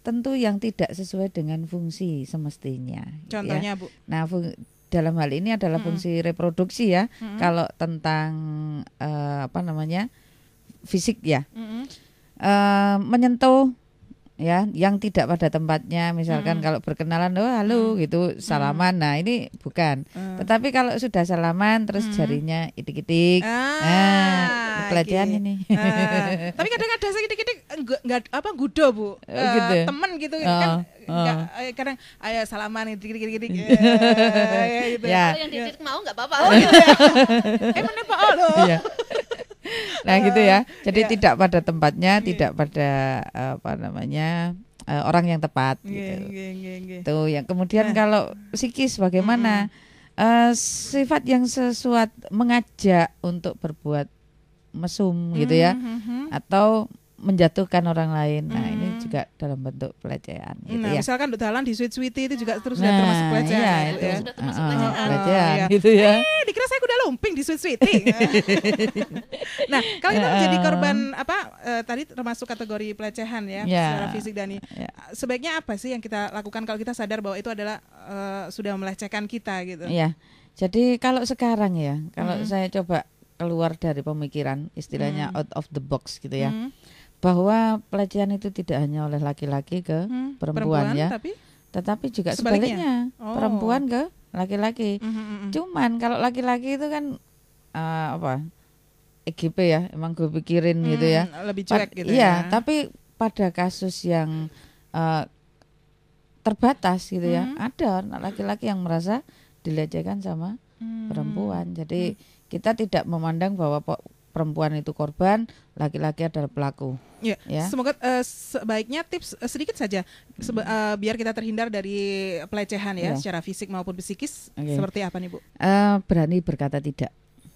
tentu yang tidak sesuai dengan fungsi semestinya gitu ya. contohnya ya. bu nah dalam hal ini adalah mm -hmm. fungsi reproduksi ya mm -hmm. kalau tentang uh, apa namanya fisik ya mm -hmm. uh, menyentuh ya yang tidak pada tempatnya misalkan hmm. kalau berkenalan oh halo hmm. gitu hmm. salaman hmm. nah ini bukan hmm. tetapi kalau sudah salaman terus hmm. jarinya itik-itik ah, nah pelajaran okay. Gitu. ini ah. tapi kadang ada itik-itik enggak apa gudo bu oh, gitu. Eh, temen gitu kan oh. kan Enggak, oh. Eh, kadang ayo salaman gitu gitu gitu. Ya, gitu. Ya. Kalau oh, yang dititik mau enggak apa-apa. Oh, gitu ya. eh, mana Pak Oh. Iya nah eh, gitu ya jadi yeah. tidak pada tempatnya yeah. tidak pada apa namanya eh, orang yang tepat yeah, gitu yeah, yeah, yeah. tuh yang kemudian nah. kalau psikis bagaimana mm -hmm. uh, sifat yang sesuatu mengajak untuk berbuat mesum mm -hmm. gitu ya mm-hmm, mm-hmm. atau menjatuhkan orang lain. Nah, hmm. ini juga dalam bentuk pelecehan gitu nah, ya. misalkan dalan di sweet-sweet itu juga terus nah, sudah termasuk pelecehan. Iya, gitu itu ya. sudah termasuk oh, pelecehan. oh, iya. gitu ya. Eh, dikira saya udah lumping di sweet-sweet. nah, kalau kita jadi korban apa eh, tadi termasuk kategori pelecehan ya yeah. secara fisik dan Yeah. Sebaiknya apa sih yang kita lakukan kalau kita sadar bahwa itu adalah eh, sudah melecehkan kita gitu. Iya. Jadi kalau sekarang ya, kalau hmm. saya coba keluar dari pemikiran istilahnya hmm. out of the box gitu ya. Hmm bahwa pelecehan itu tidak hanya oleh laki-laki ke hmm, perempuan, perempuan ya, tapi? tetapi juga sebaliknya, sebaliknya oh. perempuan ke laki-laki. Mm -hmm. Cuman kalau laki-laki itu kan uh, apa EGP ya, emang gue pikirin hmm, gitu ya. Lebih cuek gitu. Iya, ya. tapi pada kasus yang uh, terbatas gitu ya, hmm. ada laki-laki yang merasa dilecehkan sama hmm. perempuan. Jadi hmm. kita tidak memandang bahwa perempuan itu korban, laki-laki adalah pelaku. Ya, ya. semoga uh, sebaiknya tips uh, sedikit saja seba, uh, mm-hmm. eh, biar kita terhindar dari pelecehan ya, ya. secara fisik maupun psikis. Okay. Seperti apa nih bu? Uh, berani berkata tidak,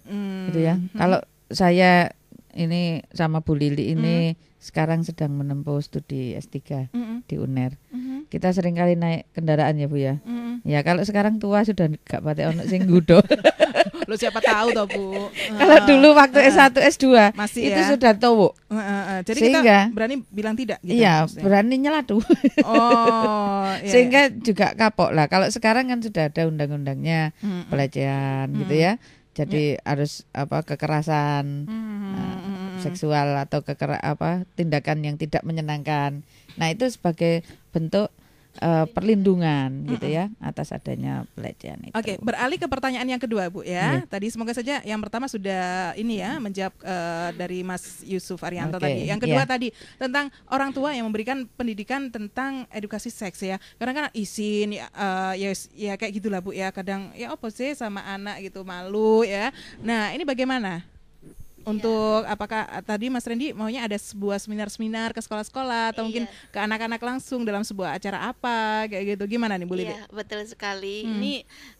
hmm. gitu ya. Hmm. Kalau saya ini sama Bu Lili ini mm. sekarang sedang menempuh studi S3 mm di UNER. Mm -hmm. Kita kali naik kendaraan ya Bu ya. -hmm. Ya kalau sekarang tua sudah gak pakai ono sing gudo. Lo siapa tahu toh Bu. kalau ah, dulu waktu uh, S1 S2 masih itu ya? sudah tahu. Uh, ah, uh, ah. uh. Jadi Sehingga, kita berani bilang tidak gitu. Iya, maksudnya. berani tuh. oh, iya, Sehingga iya. juga kapok lah. Kalau sekarang kan sudah ada undang-undangnya mm -hmm. pelecehan -hmm. gitu ya. Jadi ya. harus apa kekerasan. -hmm. Hmm. seksual atau keker apa tindakan yang tidak menyenangkan. Nah, itu sebagai bentuk uh, perlindungan gitu -hmm. gitu ya atas adanya pelecehan itu. Oke, okay, beralih ke pertanyaan yang kedua Bu ya. Yeah. Tadi semoga saja yang pertama sudah ini ya menjawab uh, dari Mas Yusuf Arianto okay. tadi. Yang iya. kedua yeah. tadi tentang orang tua yang memberikan pendidikan tentang edukasi seks ya. Karena kan izin eh, ya, uh, ya ya kayak gitulah Bu ya. Kadang ya apa sih sama anak gitu malu ya. Nah, ini bagaimana? untuk yeah. apakah tadi Mas Randy maunya ada sebuah seminar-seminar ke sekolah-sekolah atau yeah. mungkin iya. ke anak-anak langsung dalam sebuah acara apa kayak gitu gimana nih Bu Lili? Iya, betul sekali. Hmm. Ini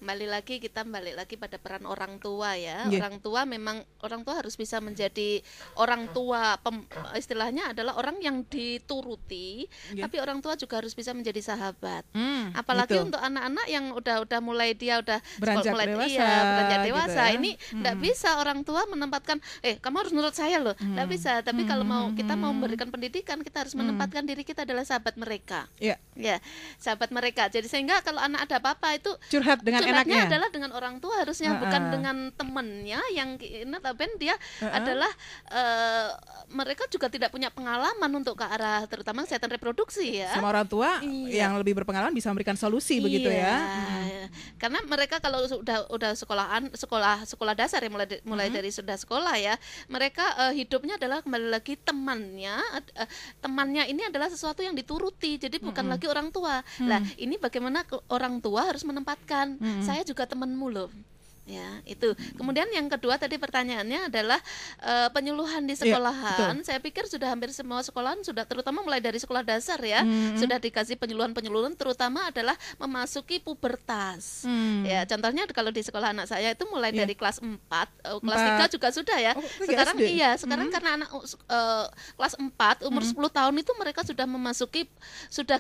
balik lagi kita balik lagi pada peran orang tua ya. Yeah. Orang tua memang orang tua harus bisa menjadi orang tua pem, istilahnya adalah orang yang dituruti, yeah. tapi orang tua juga harus bisa menjadi sahabat. Hmm, Apalagi gitu. untuk anak-anak yang udah-udah mulai dia udah beranjak mulai iya, dewasa, iya, beranjak gitu dewasa. Gitu ya. Ini hmm. bisa orang tua menempatkan eh kamu harus nurut saya loh nggak tapi hmm. bisa tapi hmm. kalau mau hmm. kita mau memberikan pendidikan kita harus hmm. menempatkan diri kita adalah sahabat mereka ya yeah. ya sahabat mereka jadi sehingga kalau anak ada apa-apa itu curhat dengan curhatnya enaknya adalah dengan orang tua harusnya uh -uh. bukan ah. dengan temennya yang ini tapi dia uh -uh. adalah uh, mereka juga tidak punya pengalaman untuk ke arah terutama kesehatan reproduksi ya sama orang tua iya. yang lebih berpengalaman bisa memberikan solusi iya. begitu ya iya. hmm. karena mereka kalau sudah sudah sekolahan sekolah sekolah dasar ya mulai mulai hmm. dari sudah sekolah ya mereka uh, hidupnya adalah kembali lagi temannya uh, temannya ini adalah sesuatu yang dituruti jadi bukan mm -hmm. lagi orang tua mm -hmm. lah ini bagaimana orang tua harus menempatkan mm -hmm. saya juga temanmu loh ya itu kemudian yang kedua tadi pertanyaannya adalah e, penyuluhan di iya, sekolahan ya, saya pikir sudah hampir semua sekolahan sudah terutama mulai dari sekolah dasar ya hmm. sudah dikasih penyuluhan penyuluhan terutama adalah memasuki pubertas hmm. ya contohnya kalau di sekolah anak saya itu mulai ya. dari kelas 4 uh, eh, kelas tiga juga sudah ya oh, sekarang SD. iya sekarang hmm. karena anak uh, kelas 4 umur hmm. 10 tahun itu mereka sudah memasuki sudah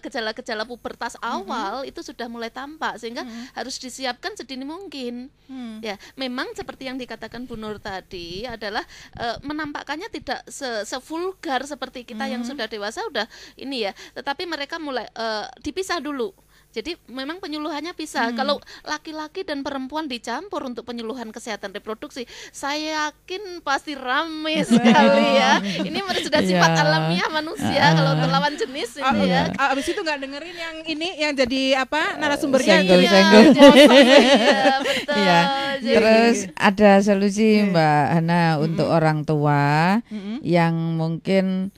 gejala-gejala pubertas hmm. awal hmm. itu sudah mulai tampak sehingga hmm. harus disiapkan sedini mungkin Hmm. Ya, memang seperti yang dikatakan Bu Nur tadi adalah e, menampakkannya tidak se seperti kita hmm. yang sudah dewasa udah ini ya, tetapi mereka mulai e, dipisah dulu jadi memang penyuluhannya bisa. Hmm. Kalau laki-laki dan perempuan dicampur untuk penyuluhan kesehatan reproduksi, saya yakin pasti rame sekali ya. Iya. Ini sudah sifat yeah. alamiah manusia uh, kalau untuk lawan jenis ini ah, ya. Iya. Ah, abis itu nggak dengerin yang ini yang jadi apa narasumbernya. Senggol, gitu. iya, senggol. ya, betul. Iya. Terus ada solusi yeah. Mbak Hana mm -hmm. untuk orang tua mm -hmm. yang mungkin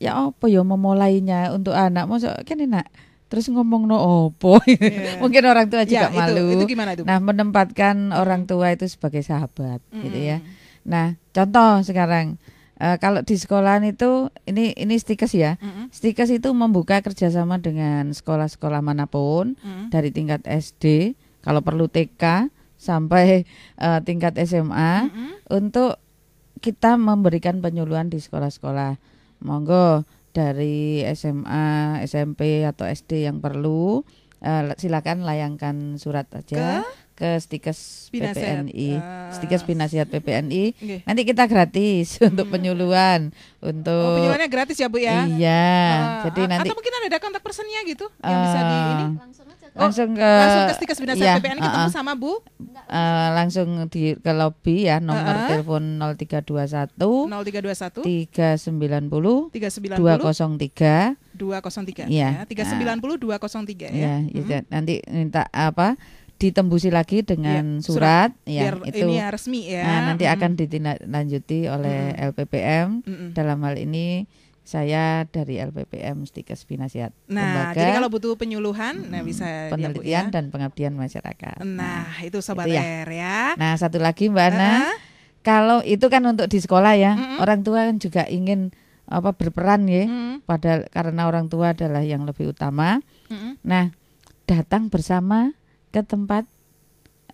ya apa ya memulainya untuk anak masuk kan enak terus ngomong no opo yeah. mungkin orang tua juga yeah, malu itu, itu gimana itu? nah menempatkan orang tua itu sebagai sahabat mm gitu ya nah contoh sekarang uh, kalau di sekolahan itu ini ini stikes ya mm-hmm. stikes itu membuka kerjasama dengan sekolah-sekolah manapun mm dari tingkat SD kalau perlu TK sampai uh, tingkat SMA mm-hmm. untuk kita memberikan penyuluhan di sekolah-sekolah monggo dari SMA, SMP atau SD yang perlu uh, silakan layangkan surat aja. Ke? ke Stikes Binasehat. PPNI, uh, ah. Stikes Binasihat PPNI. Okay. Nanti kita gratis hmm. untuk penyuluhan, untuk oh, penyuluhannya gratis ya Bu ya. Iya. Uh, jadi uh, nanti atau mungkin ada kontak personnya gitu uh, yang bisa di ini langsung aja. Oh, langsung ke langsung ke Stikes Binasihat iya, PPNI ketemu uh, uh, sama Bu. Uh, langsung di ke lobi ya nomor uh, uh, telepon 0321 0321 390 390 203 203 ya, ya 390 uh, 203 ya. ya hmm. Nanti minta apa? ditembusi lagi dengan ya, surat, surat ya biar itu ini ya resmi ya. Nah, nanti mm. akan ditindaklanjuti oleh mm. LPPM mm. dalam hal ini saya dari LPPM Stikes Binasihat Nah, Lembaga, jadi kalau butuh penyuluhan, hmm, nah bisa penelitian ya, Bu, ya. dan pengabdian masyarakat. Nah, nah itu sobat ya. itu R ya. Nah, satu lagi Mbak Ana, uh -huh. kalau itu kan untuk di sekolah ya, Uh -huh. orang tua kan juga ingin apa berperan ya, Uh -huh. pada karena orang tua adalah yang lebih utama. Uh -huh. Nah, datang bersama ke tempat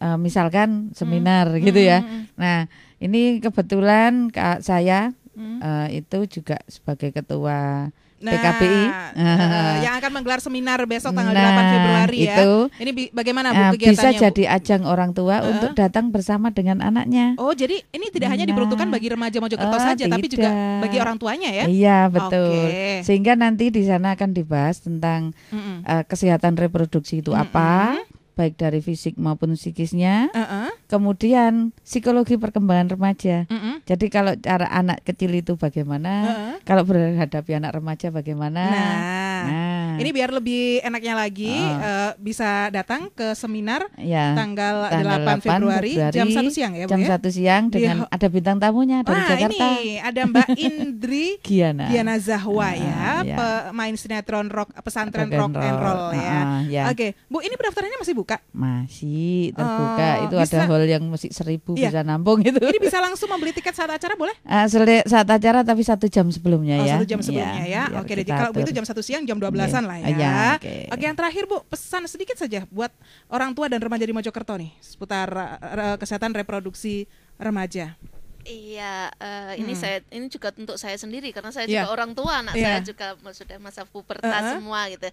uh, misalkan seminar hmm. gitu ya. Hmm, hmm, hmm. Nah, ini kebetulan Kak saya hmm. uh, itu juga sebagai ketua nah, PKPI uh, eh, yang akan menggelar seminar besok tanggal nah, 8 Februari ya. ini bagaimana Bu uh, kegiatannya? Bisa jadi ajang orang tua uh. untuk datang bersama dengan anaknya. Oh, jadi ini tidak nah. hanya diperuntukkan nah. bagi remaja Mojokerto oh, saja tidak. tapi juga bagi orang tuanya ya. Iya, betul. Okay. Sehingga nanti di sana akan dibahas tentang mm -mm. Uh, kesehatan reproduksi itu mm -mm. apa baik dari fisik maupun psikisnya. Uh-uh. Kemudian psikologi perkembangan remaja. Uh-uh. Jadi kalau cara anak kecil itu bagaimana, uh-uh. kalau berhadapi anak remaja bagaimana. Nah. nah ini biar lebih enaknya lagi oh. uh, bisa datang ke seminar ya. tanggal, tanggal 8, 8 Februari, Februari jam 1 siang ya Bu Jam ya? 1 siang dengan di, iya. ada bintang tamunya dari nah, Jakarta. ini ada Mbak Indri Giana. Giana Zahwa uh, ya, ya, pemain sinetron rock pesantren rock, rock and roll, uh, ya. uh, ya. Oke, okay. Bu ini pendaftarannya masih buka? Masih terbuka. uh, itu bisa, ada hall yang masih seribu ya. bisa nampung itu. Jadi bisa langsung membeli tiket saat acara boleh? Uh, saat acara tapi satu jam sebelumnya oh, ya. satu jam iya, sebelumnya ya. ya. Oke, okay, jadi kalau itu jam satu siang jam 12-an iya. lah lah ya. ya Oke, okay. okay, yang terakhir Bu, pesan sedikit saja buat orang tua dan remaja di Mojokerto nih seputar uh, kesehatan reproduksi remaja. Iya, uh, ini hmm. saya ini juga untuk saya sendiri karena saya yeah. juga orang tua, anak yeah. saya juga sudah masa pubertas uh -huh. semua gitu.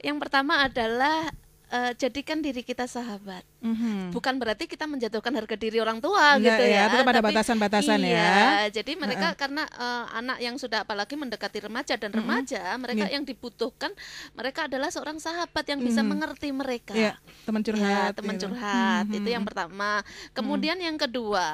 Yang pertama adalah uh, jadikan diri kita sahabat. Mm -hmm. Bukan berarti kita menjatuhkan harga diri orang tua Nggak, gitu ya. ya tetap ada batasan-batasan iya, ya. jadi mereka uh -uh. karena uh, anak yang sudah apalagi mendekati remaja dan mhm. remaja, mm -hmm. mereka yeah. yang dibutuhkan mereka adalah seorang sahabat yang mm -hmm. bisa mhm. mengerti mereka. Yeah, teman iya, curhat. Ya, teman gitu. curhat. Mm -hmm. Itu yang pertama. Mhm. Kemudian mm -hmm. yang kedua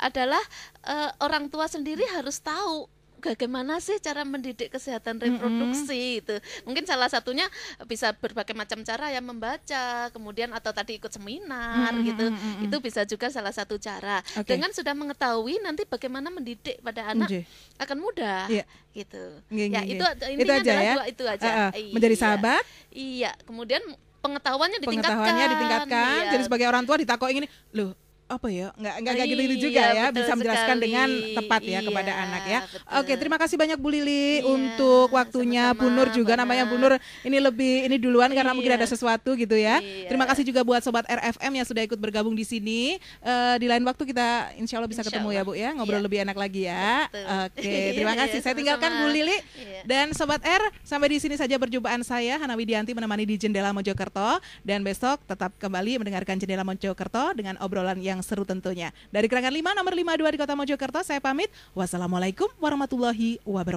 adalah uh, orang tua sendiri harus tahu bagaimana sih cara mendidik kesehatan reproduksi mm -hmm. itu mungkin salah satunya bisa berbagai macam cara ya membaca kemudian atau tadi ikut seminar mm -hmm. gitu mm -hmm. itu bisa juga salah satu cara okay. dengan sudah mengetahui nanti bagaimana mendidik pada anak akan mudah yeah. gitu yeah, yeah, ya iya, iya. itu intinya itu aja ya? dua itu aja uh, uh, menjadi sahabat iya kemudian pengetahuannya ditingkatkan pengetahuannya ditingkatkan iya. jadi sebagai orang tua ditakutin ini loh apa ya nggak nggak Ayy, iya, gitu gitu juga iya, ya bisa menjelaskan dengan tepat ya iya, kepada anak ya betul. oke terima kasih banyak Bu Lili iya, untuk waktunya Bu Nur juga namanya Bu Nur ini lebih ini duluan iya. karena mungkin ada sesuatu gitu ya iya. terima kasih juga buat sobat RFM yang sudah ikut bergabung di sini uh, di lain waktu kita Insya Allah bisa insya ketemu Allah. ya Bu ya ngobrol iya. lebih enak lagi ya betul. oke terima kasih iya, saya tinggalkan Bu Lili iya. dan sobat R sampai di sini saja perjumpaan saya Hana Widianti menemani di jendela Mojokerto dan besok tetap kembali mendengarkan jendela Mojokerto dengan obrolan yang yang seru tentunya. Dari Kerangkan 5 nomor 52 di Kota Mojokerto saya pamit. Wassalamualaikum warahmatullahi wabarakatuh.